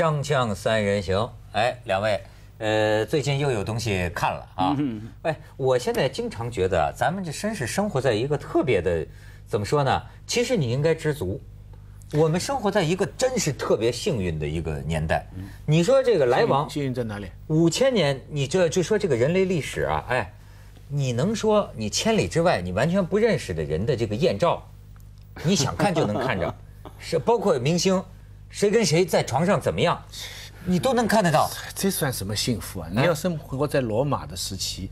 锵锵三人行，哎，两位，呃，最近又有东西看了啊。哎，我现在经常觉得，咱们这真是生活在一个特别的，怎么说呢？其实你应该知足，我们生活在一个真是特别幸运的一个年代。你说这个来往幸运在哪里？五千年，你这就说这个人类历史啊，哎，你能说你千里之外你完全不认识的人的这个艳照，你想看就能看着，是包括明星。谁跟谁在床上怎么样，你都能看得到。这算什么幸福啊？你要生活在罗马的时期，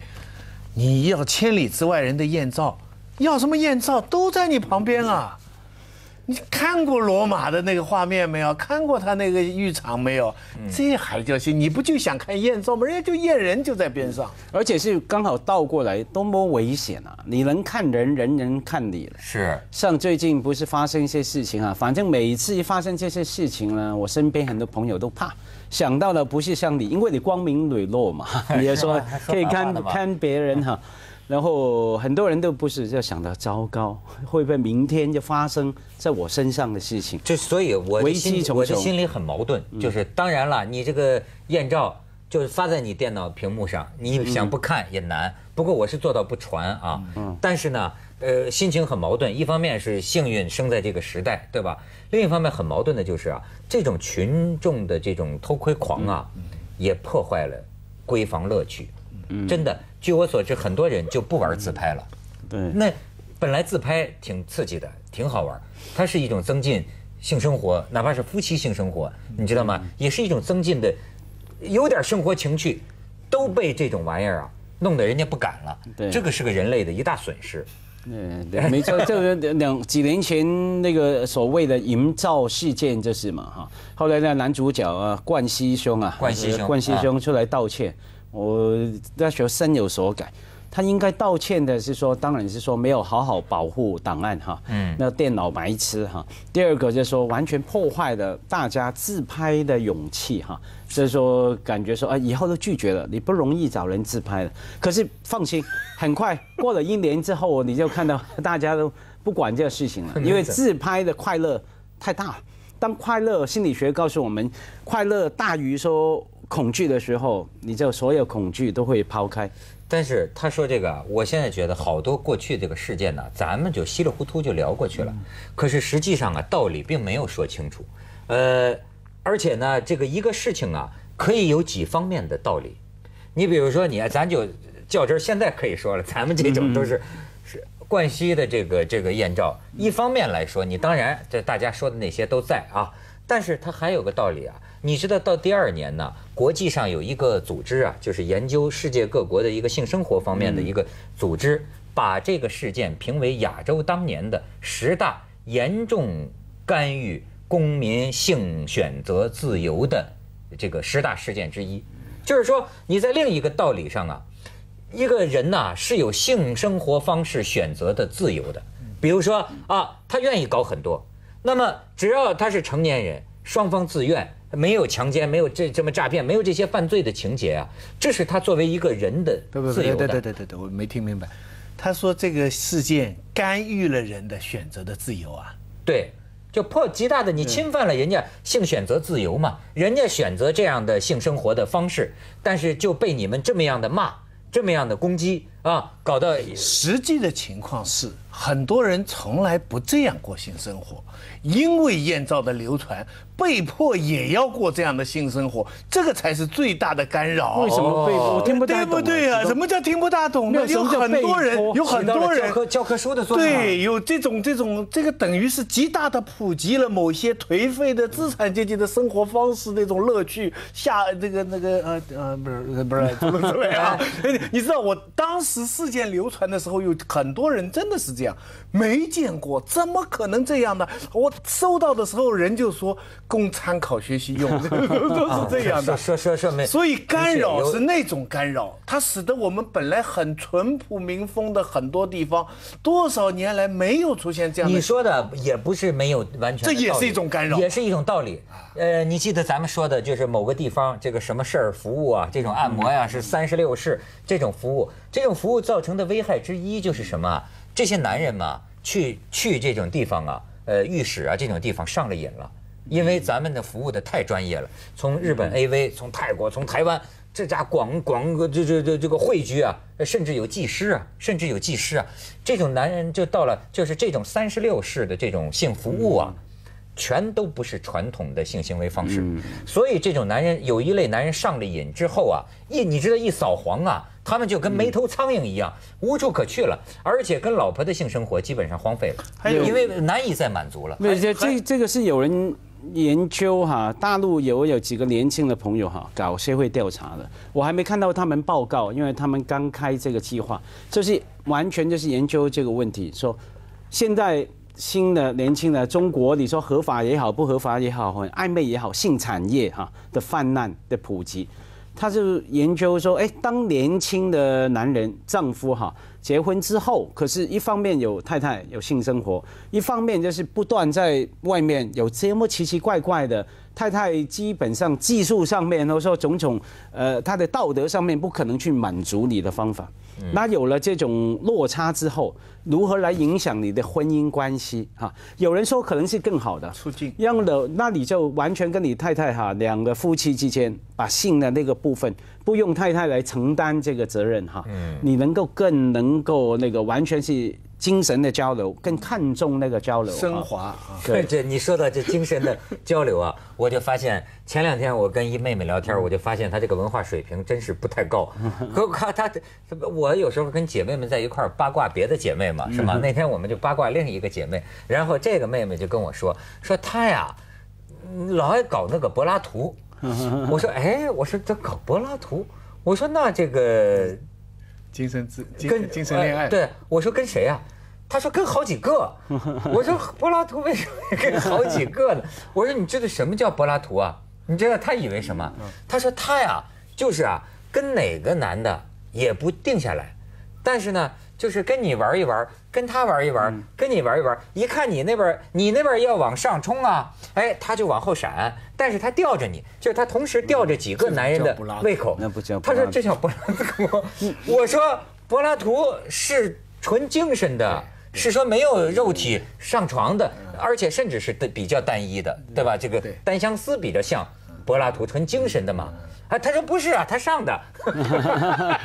你要千里之外人的艳照，要什么艳照都在你旁边啊。你看过罗马的那个画面没有？看过他那个浴场没有？这还叫戏？你不就想看艳照吗？人家就艳人就在边上，而且是刚好倒过来，多么危险啊！你能看人，人人看你了。是。像最近不是发生一些事情啊？反正每一次发生这些事情呢，我身边很多朋友都怕，想到的不是像你，因为你光明磊落嘛。你也说可以看看别人哈。然后很多人都不是就想到糟糕，会不会明天就发生在我身上的事情？就所以，我我的心里很矛盾。就是当然了，你这个艳照就是发在你电脑屏幕上，你想不看也难。不过我是做到不传啊。但是呢，呃，心情很矛盾。一方面是幸运生在这个时代，对吧？另一方面很矛盾的就是啊，这种群众的这种偷窥狂啊，也破坏了闺房乐趣。真的。据我所知，很多人就不玩自拍了。对，那本来自拍挺刺激的，挺好玩，它是一种增进性生活，哪怕是夫妻性生活，你知道吗？也是一种增进的，有点生活情趣，都被这种玩意儿啊弄得人家不敢了。对，这个是个人类的一大损失。嗯，没错，就是两几年前那个所谓的营造事件，就是嘛哈。后来那男主角啊，冠希兄啊，冠希兄，冠希兄出来道歉。我要求深有所感，他应该道歉的是说，当然是说没有好好保护档案哈，嗯，那电脑白痴哈。第二个就是说，完全破坏了大家自拍的勇气哈，就是说感觉说啊，以后都拒绝了，你不容易找人自拍了。可是放心，很快过了一年之后，你就看到大家都不管这事情了，因为自拍的快乐太大。当快乐心理学告诉我们，快乐大于说。恐惧的时候，你就所有恐惧都会抛开。但是他说这个，我现在觉得好多过去这个事件呢，咱们就稀里糊涂就聊过去了。可是实际上啊，道理并没有说清楚。呃，而且呢，这个一个事情啊，可以有几方面的道理。你比如说你，咱就较真儿，现在可以说了，咱们这种都是是冠希的这个这个艳照。一方面来说，你当然这大家说的那些都在啊，但是他还有个道理啊。你知道到第二年呢？国际上有一个组织啊，就是研究世界各国的一个性生活方面的一个组织，把这个事件评为亚洲当年的十大严重干预公民性选择自由的这个十大事件之一。就是说，你在另一个道理上啊，一个人呐是有性生活方式选择的自由的，比如说啊，他愿意搞很多，那么只要他是成年人，双方自愿。没有强奸，没有这这么诈骗，没有这些犯罪的情节啊！这是他作为一个人的自由的。对对对对对我没听明白。他说这个事件干预了人的选择的自由啊？对，就破极大的，你侵犯了人家性选择自由嘛？人家选择这样的性生活的方式，但是就被你们这么样的骂，这么样的攻击。啊，搞到实际的情况是，很多人从来不这样过性生活，因为艳照的流传，被迫也要过这样的性生活，这个才是最大的干扰。为什么被迫？我听不大懂，对不对啊？什么叫听不大懂？呢？有很多人，有很多人科教科书的作对，有这种这种这个等于是极大的普及了某些颓废的资产阶级的生活方式那种乐趣，下那个那个呃呃不是不是怎么怎么样？你知道我当时。事件流传的时候，有很多人真的是这样，没见过，怎么可能这样呢？我收到的时候，人就说供参考学习用，都是这样的。说说说没，所以干扰是那种干扰，它使得我们本来很淳朴民风的很多地方，多少年来没有出现这样的。你说的也不是没有完全，这也是一种干扰，也是一种道理。呃，你记得咱们说的就是某个地方这个什么事儿服务啊，这种按摩呀，是三十六式这种服务。这种服务造成的危害之一就是什么？这些男人嘛，去去这种地方啊，呃，浴室啊这种地方上了瘾了，因为咱们的服务的太专业了，从日本 AV，从泰国，从台湾，这家广广这这这这个汇聚啊，甚至有技师啊，甚至有技师啊，这种男人就到了，就是这种三十六式的这种性服务啊，全都不是传统的性行为方式，所以这种男人有一类男人上了瘾之后啊，一你知道一扫黄啊。他们就跟没头苍蝇一样，无处可去了，而且跟老婆的性生活基本上荒废了，因为难以再满足了。那这这个是有人研究哈，大陆有有几个年轻的朋友哈，搞社会调查的，我还没看到他们报告，因为他们刚开这个计划，就是完全就是研究这个问题，说现在新的年轻的中国，你说合法也好，不合法也好，暧昧也好，性产业哈的泛滥的普及。他就研究说，哎，当年轻的男人、丈夫哈。结婚之后，可是一方面有太太有性生活，一方面就是不断在外面有这么奇奇怪怪的太太，基本上技术上面或者说种种呃，他的道德上面不可能去满足你的方法。那有了这种落差之后，如何来影响你的婚姻关系？哈，有人说可能是更好的促进，让的那你就完全跟你太太哈，两个夫妻之间把性的那个部分。不用太太来承担这个责任哈，你能够更能够那个完全是精神的交流，更看重那个交流升华。这你说到这精神的交流啊，我就发现前两天我跟一妹妹聊天，我就发现她这个文化水平真是不太高。可我她，我有时候跟姐妹们在一块八卦别的姐妹嘛，是吧？那天我们就八卦另一个姐妹，然后这个妹妹就跟我说，说她呀老爱搞那个柏拉图。我说哎，我说这搞柏拉图，我说那这个精神自跟精神恋爱，对我说跟谁啊？他说跟好几个。我说柏拉图为什么跟好几个呢？我说你知道什么叫柏拉图啊？你知道他以为什么？他说他呀就是啊跟哪个男的也不定下来，但是呢。就是跟你玩一玩，跟他玩一玩，跟你玩一玩。一看你那边，你那边要往上冲啊，哎，他就往后闪，但是他吊着你，就是他同时吊着几个男人的胃口。那不叫，他说这叫柏拉图。我说柏拉图是纯精神的，是说没有肉体上床的，而且甚至是比较单一的，对吧？这个单相思比较像柏拉图纯精神的嘛。啊，他说不是啊，他上的，哈，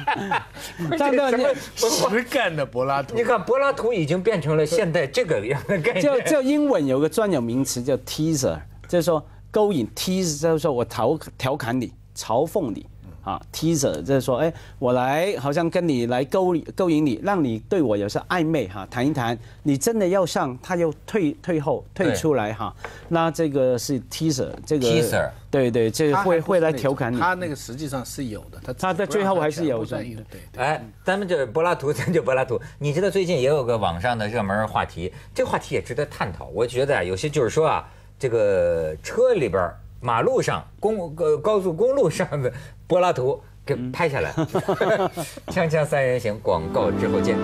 当什么谁干的柏拉图？你看柏拉图已经变成了现代这个样的概念。叫叫英文有个专有名词叫 teaser，就是说勾引，teaser 就是说我调调侃你，嘲讽你。啊，teaser 就是说，哎，我来好像跟你来勾勾引你，让你对我有些暧昧哈，谈一谈。你真的要上，他又退退后退出来哈，那这个是 teaser，这个 teaser，对对，这个会会来调侃你。他那个实际上是有的，他在最后还是有专业的。哎，咱们这柏拉图，咱就柏拉图。你知道最近也有个网上的热门话题，这话题也值得探讨。我觉得啊，有些就是说啊，这个车里边儿。马路上公呃高速公路上的柏拉图给拍下来，锵锵三人行广告之后见。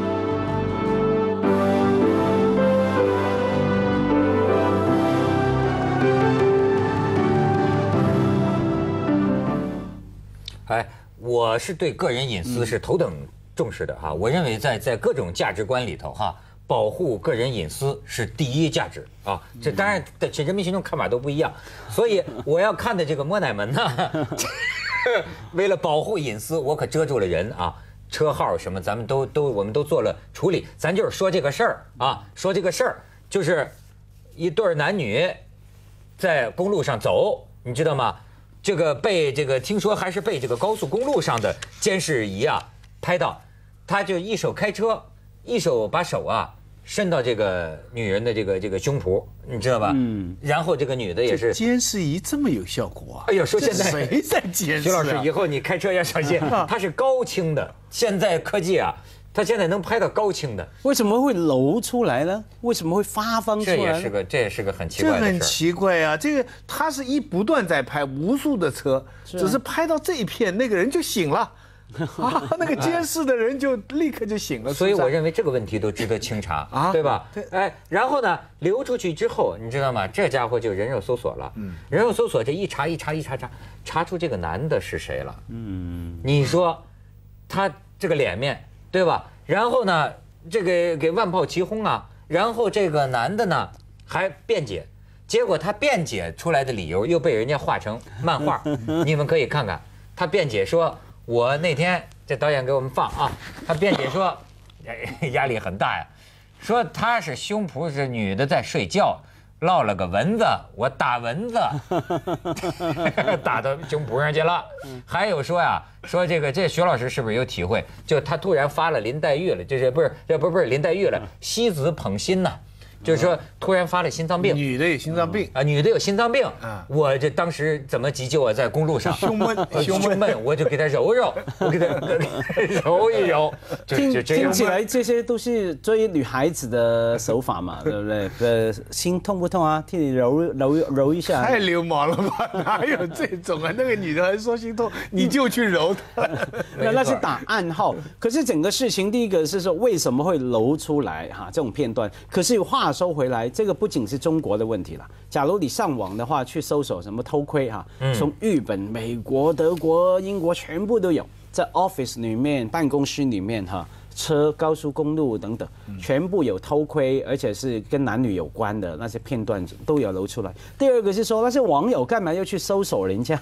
哎，我是对个人隐私是头等重视的哈，我认为在在各种价值观里头哈。保护个人隐私是第一价值啊！这当然，的，人民群众看法都不一样，所以我要看的这个摸奶门呢，为了保护隐私，我可遮住了人啊，车号什么，咱们都都，我们都做了处理，咱就是说这个事儿啊，说这个事儿，就是一对男女在公路上走，你知道吗？这个被这个听说还是被这个高速公路上的监视仪啊拍到，他就一手开车，一手把手啊。伸到这个女人的这个这个胸脯，你知道吧？嗯。然后这个女的也是。监视仪这么有效果啊！哎呦，说现在谁在监视？徐老师，以后你开车要小心。它 是高清的，现在科技啊，它现在能拍到高清的。为什么会露出来呢？为什么会发方？这也是个这也是个很奇怪。这很奇怪啊！这个它是一不断在拍无数的车，只是拍到这一片那个人就醒了。啊，那个监视的人就立刻就醒了，所以我认为这个问题都值得清查啊，对吧？哎，然后呢，流出去之后，你知道吗？这家伙就人肉搜索了，嗯，人肉搜索这一查一查一查查，查出这个男的是谁了，嗯，你说他这个脸面对吧？然后呢，这个给万炮齐轰啊，然后这个男的呢还辩解，结果他辩解出来的理由又被人家画成漫画，你们可以看看，他辩解说。我那天这导演给我们放啊，他辩解说，哎，压力很大呀，说他是胸脯是女的在睡觉，落了个蚊子，我打蚊子，打到胸脯上去了。还有说呀，说这个这徐老师是不是有体会？就他突然发了林黛玉了，这是不是这不是不是林黛玉了？西子捧心呐。就是说，突然发了心脏病。女的有心脏病啊，女的有心脏病。啊，我这当时怎么急救啊？在公路上。胸闷，胸闷，我就给她揉揉，我给她 揉一揉。听听起来这些都是追女孩子的手法嘛，对不对？呃，心痛不痛啊？替你揉揉揉一下。太流氓了吧？哪有这种啊？那个女的还说心痛，你就去揉她。那是打暗号。可是整个事情，第一个是说为什么会揉出来哈？这种片段，可是有话。收回来，这个不仅是中国的问题了。假如你上网的话，去搜索什么偷窥哈，从日本、美国、德国、英国全部都有，在 office 里面、办公室里面哈。车、高速公路等等，全部有偷窥，而且是跟男女有关的那些片段都有露出来。第二个是说，那些网友干嘛要去搜索人家？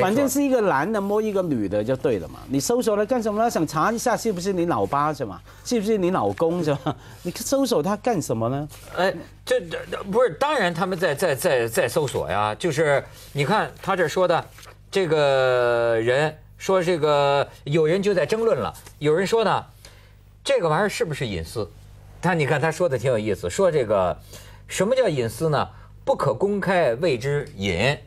反正是一个男的摸一个女的就对了嘛。你搜索了干什么呢？想查一下是不是你老爸是吗？是不是你老公是吧？你搜索他干什么呢？哎，这这不是当然他们在在在在搜索呀。就是你看他这说的，这个人说这个有人就在争论了，有人说呢。这个玩意儿是不是隐私？他你看他说的挺有意思，说这个什么叫隐私呢？不可公开谓之隐，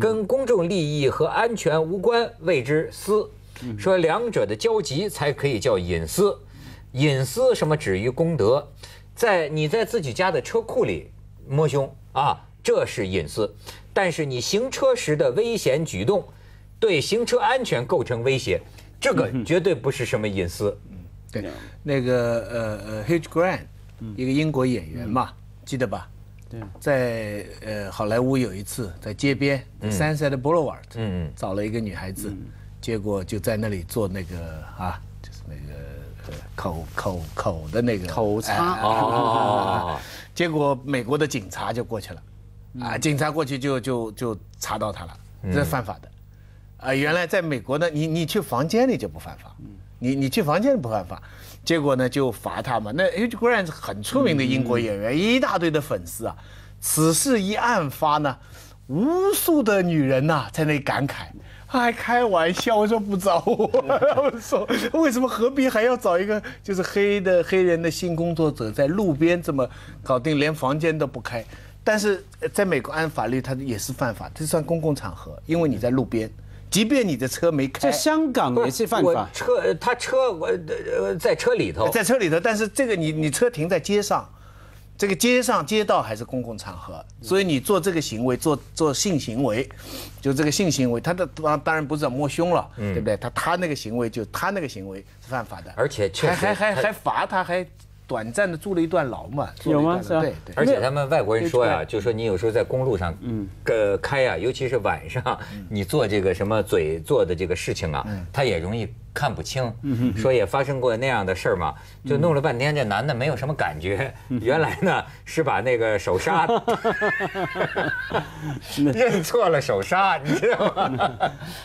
跟公众利益和安全无关谓之私，说两者的交集才可以叫隐私。隐私什么止于公德，在你在自己家的车库里摸胸啊，这是隐私，但是你行车时的危险举动对行车安全构成威胁，这个绝对不是什么隐私。对，那个呃呃，Hugh Grant，一个英国演员嘛，记得吧？对，在呃好莱坞有一次在街边，Sunset Boulevard，找了一个女孩子，结果就在那里做那个啊，就是那个口口口的那个口擦啊，结果美国的警察就过去了，啊，警察过去就就就查到他了，是犯法的，啊，原来在美国呢，你你去房间里就不犯法。你你进房间不犯法，结果呢就罚他嘛。那 h g r a n t 是很出名的英国演员，一大堆的粉丝啊。此事一案发呢，无数的女人呐在那感慨。他还开玩笑，我说不找我，他 们说为什么何必还要找一个就是黑的黑人的性工作者在路边这么搞定，连房间都不开。但是在美国按法律他也是犯法，这算公共场合，因为你在路边。即便你的车没开，在香港也是犯法。车他车我呃在车里头，在车里头。但是这个你你车停在街上，这个街上街道还是公共场合，所以你做这个行为，做做性行为，就这个性行为，他的当当然不是摸胸了，对不对？他他那个行为就他那个行为是犯法的，而且还还还还罚他还。短暂的住了一段牢嘛，有吗？对对。而且他们外国人说呀，就说你有时候在公路上，嗯，呃，开呀，尤其是晚上，你做这个什么嘴做的这个事情啊，他它也容易。看不清，说也发生过那样的事儿嘛？就弄了半天，这男的没有什么感觉。原来呢是把那个手刹认 错了手刹，你知道吗？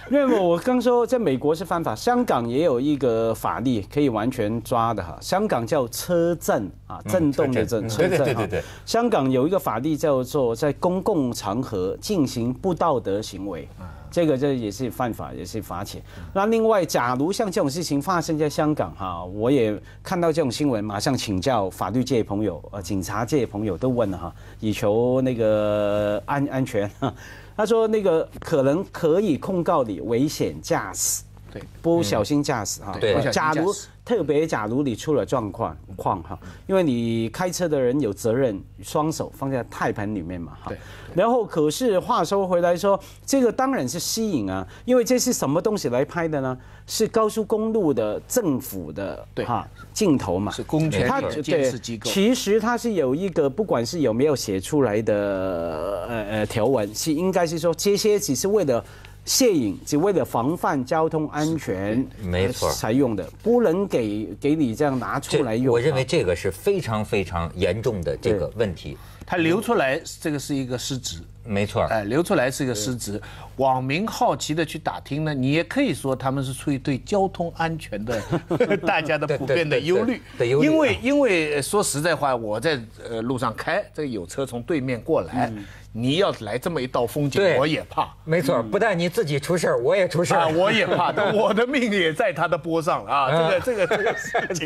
那 么我刚说在美国是犯法，香港也有一个法律可以完全抓的哈。香港叫车震啊，震动的震，车震。对对对对香港有一个法律叫做在公共场合进行不道德行为。这个这也是犯法，也是罚钱。那另外，假如像这种事情发生在香港哈，我也看到这种新闻，马上请教法律界朋友、呃警察界朋友都问了哈，以求那个安安全。他说那个可能可以控告你危险驾驶。对，不小心驾驶哈。对。假如特别，假如你出了状况况哈，因为你开车的人有责任，双手放在胎盘里面嘛哈。然后，可是话说回来，说这个当然是吸引啊，因为这是什么东西来拍的呢？是高速公路的政府的对哈镜头嘛？是公权的监视机构。其实它是有一个，不管是有没有写出来的呃呃条文，是应该是说这些只是为了。摄影只为了防范交通安全，没错，才用的，不能给给你这样拿出来用。我认为这个是非常非常严重的这个问题。它流出来，这个是一个失职。没错，哎，流出来是一个失职。网民好奇的去打听呢，你也可以说他们是出于对交通安全的 大家的普遍的忧虑。因为因为说实在话，我在呃路上开，这有车从对面过来，你要来这么一道风景，我也怕。没错，不但你自己出事儿，我也出事儿，我也怕，我的命也在他的波上啊！这个这个这个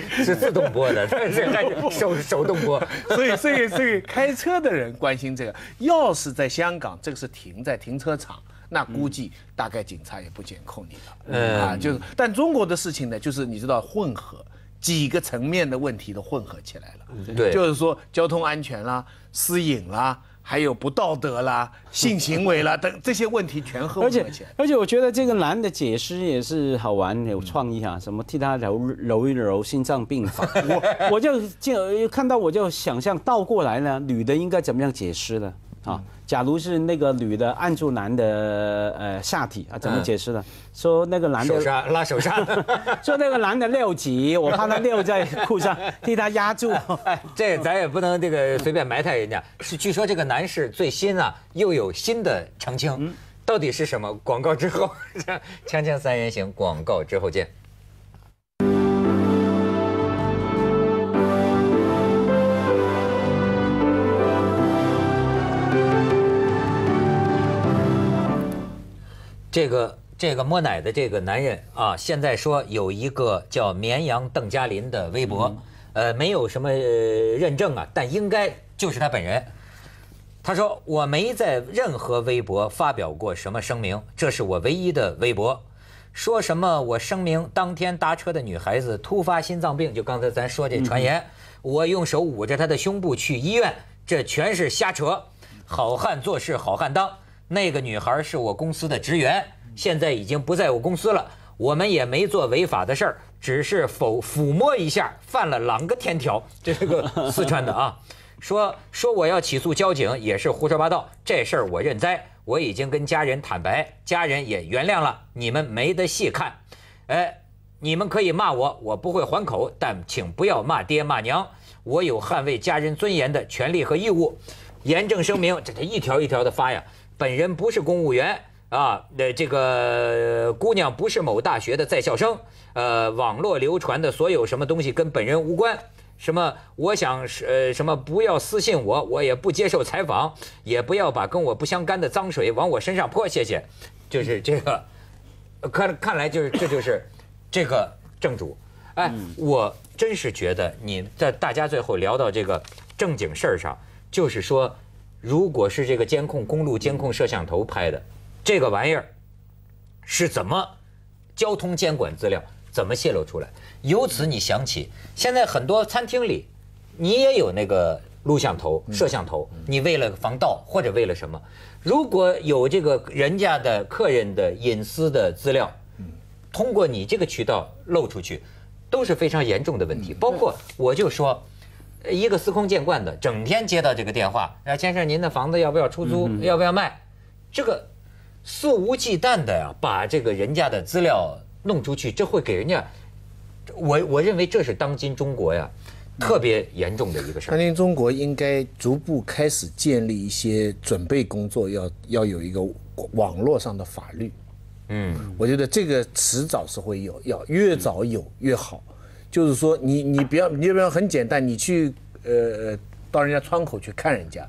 是自动波的，手手动波，所以所以所以开车的人关心这个，钥匙在箱。香港这个是停在停车场，那估计大概警察也不监控你了。嗯啊。就是，但中国的事情呢，就是你知道混合几个层面的问题都混合起来了。对，就是说交通安全啦、私隐啦，还有不道德啦、性行为啦等这些问题全混在起。而且，而且我觉得这个男的解释也是好玩、有创意啊，什么替他揉揉一揉心脏病房。我就就看到我就想象倒过来呢，女的应该怎么样解释呢？啊。假如是那个女的按住男的呃下体啊，怎么解释呢？说那个男的手刹拉手刹，说那个男的尿急，我怕他尿在裤上，替他压住。这咱也不能这个随便埋汰人家。是据说这个男士最新啊又有新的澄清，到底是什么？广告之后，锵锵三人行，广告之后见。这个这个摸奶的这个男人啊，现在说有一个叫绵阳邓嘉林的微博，呃，没有什么认证啊，但应该就是他本人。他说我没在任何微博发表过什么声明，这是我唯一的微博。说什么我声明当天搭车的女孩子突发心脏病，就刚才咱说这传言，我用手捂着她的胸部去医院，这全是瞎扯。好汉做事好汉当。那个女孩是我公司的职员，现在已经不在我公司了。我们也没做违法的事儿，只是否抚摸一下，犯了啷个天条？这个四川的啊，说说我要起诉交警也是胡说八道。这事儿我认栽，我已经跟家人坦白，家人也原谅了。你们没得细看，哎，你们可以骂我，我不会还口，但请不要骂爹骂娘。我有捍卫家人尊严的权利和义务。严正声明，这他一条一条的发呀。本人不是公务员啊，那这个姑娘不是某大学的在校生，呃，网络流传的所有什么东西跟本人无关。什么我想是呃什么不要私信我，我也不接受采访，也不要把跟我不相干的脏水往我身上泼，谢谢。就是这个，看看来就是这就是这个正主。哎，我真是觉得你在大家最后聊到这个正经事儿上，就是说。如果是这个监控公路监控摄像头拍的，这个玩意儿是怎么交通监管资料怎么泄露出来？由此你想起现在很多餐厅里，你也有那个录像头、摄像头，你为了防盗或者为了什么，如果有这个人家的客人的隐私的资料，通过你这个渠道漏出去，都是非常严重的问题。包括我就说。一个司空见惯的，整天接到这个电话，哎，先生，您的房子要不要出租？要不要卖？这个肆无忌惮的呀，把这个人家的资料弄出去，这会给人家，我我认为这是当今中国呀特别严重的一个事儿。当今中国应该逐步开始建立一些准备工作，要要有一个网络上的法律。嗯，我觉得这个迟早是会有，要越早有越好。就是说，你你不要，你不要很简单，你去呃到人家窗口去看人家，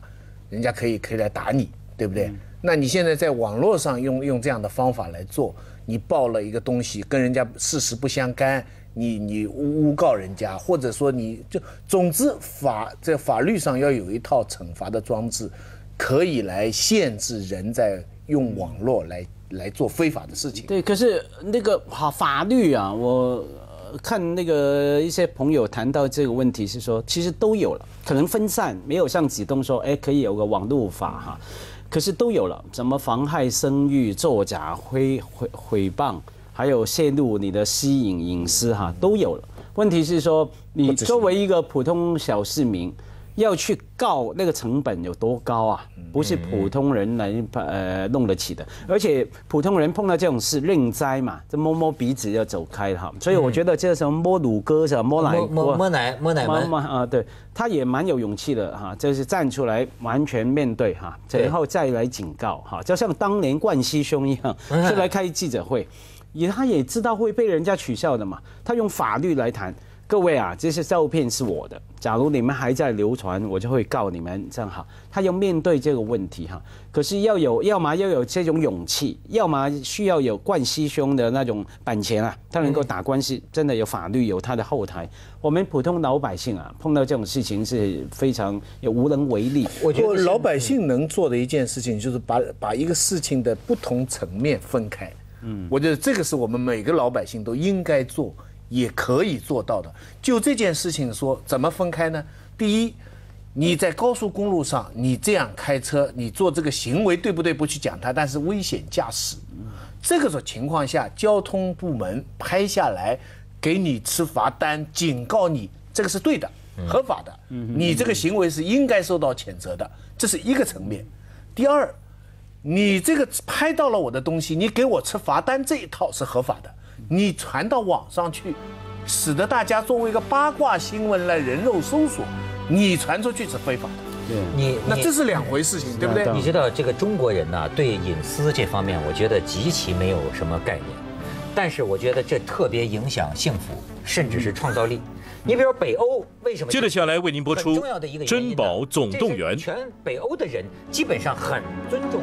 人家可以可以来打你，对不对？那你现在在网络上用用这样的方法来做，你报了一个东西跟人家事实不相干，你你诬告人家，或者说你就总之法在法律上要有一套惩罚的装置，可以来限制人在用网络来来做非法的事情。对，可是那个好法律啊，我。看那个一些朋友谈到这个问题，是说其实都有了，可能分散，没有像几栋说，哎，可以有个网络法哈，可是都有了，怎么妨害生育、作假、毁毁毁谤，还有泄露你的私隐隐私哈，都有了。问题是说，你作为一个普通小市民。要去告那个成本有多高啊？不是普通人能呃弄得起的，而且普通人碰到这种事认栽嘛，就摸摸鼻子要走开哈。所以我觉得这什么摸乳哥是摸奶摸摸奶摸奶们啊，对，他也蛮有勇气的哈，就是站出来完全面对哈，然后再来警告哈，就像当年冠希兄一样，出来开记者会，也他也知道会被人家取笑的嘛，他用法律来谈。各位啊，这些照片是我的。假如你们还在流传，我就会告你们。这样好。他要面对这个问题哈，可是要有，要么要有这种勇气，要么需要有冠希兄的那种版权啊，他能够打官司，真的有法律，有他的后台。我们普通老百姓啊，碰到这种事情是非常也无能为力。我觉得老百姓能做的一件事情，就是把把一个事情的不同层面分开。嗯，我觉得这个是我们每个老百姓都应该做。也可以做到的。就这件事情说，怎么分开呢？第一，你在高速公路上你这样开车，你做这个行为对不对？不去讲它，但是危险驾驶，这个种情况下，交通部门拍下来给你吃罚单，警告你，这个是对的，合法的。你这个行为是应该受到谴责的，这是一个层面。第二，你这个拍到了我的东西，你给我吃罚单这一套是合法的。你传到网上去，使得大家作为一个八卦新闻来人肉搜索，你传出去是非法的。对，你那这是两回事情，对不对？你知道这个中国人呢，对隐私这方面，我觉得极其没有什么概念，但是我觉得这特别影响幸福，甚至是创造力。你比如说北欧为什么？接着下来为您播出《珍宝总动员》，全北欧的人基本上很尊重。